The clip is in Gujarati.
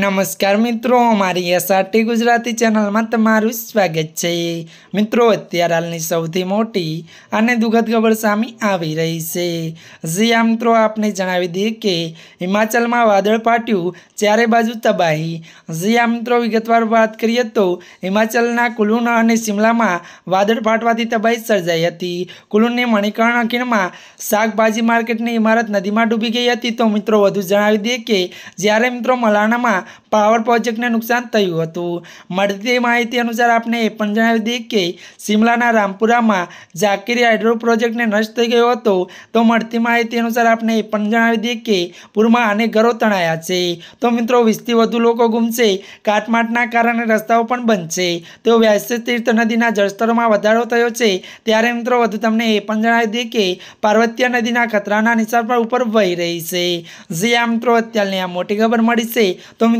નમસ્કાર મિત્રો અમારી એસઆરટી ગુજરાતી ચેનલમાં તમારું સ્વાગત છે મિત્રો અત્યારે હાલની સૌથી મોટી અને દુઃખદ ખબર સામે આવી રહી છે જ્યાં મિત્રો આપને જણાવી દઈએ કે હિમાચલમાં વાદળ ફાટ્યું ચારે બાજુ તબાહી જ્યાં મિત્રો વિગતવાર વાત કરીએ તો હિમાચલના કુલુના અને શિમલામાં વાદળ ફાટવાથી તબાહી સર્જાઈ હતી કુલુનની મણિકર્ણ ખીણમાં શાકભાજી માર્કેટની ઇમારત નદીમાં ડૂબી ગઈ હતી તો મિત્રો વધુ જણાવી દઈએ કે જ્યારે મિત્રો મલાણામાં પાવર પ્રોજેક્ટને નુકસાન થયું હતું મળતી માહિતી અનુસાર આપને એ પણ જણાવી દઈએ કે શિમલાના રામપુરામાં ઝાકીરી હાઇડ્રો પ્રોજેક્ટને નષ્ટ થઈ ગયો હતો તો મળતી માહિતી અનુસાર આપણે એ પણ જણાવી દઈએ કે પૂરમાં અનેક ઘરો તણાયા છે તો મિત્રો વીસથી વધુ લોકો ગુમશે કાટમાટના કારણે રસ્તાઓ પણ બનશે તો વ્યાસ તીર્થ નદીના જળસ્તરોમાં વધારો થયો છે ત્યારે મિત્રો વધુ તમને એ પણ જણાવી દઈએ કે પાર્વતીય નદીના ખતરાના નિશાન પર ઉપર વહી રહી છે જે આ મિત્રો અત્યારની આ મોટી ખબર મળી છે તો મિત્રો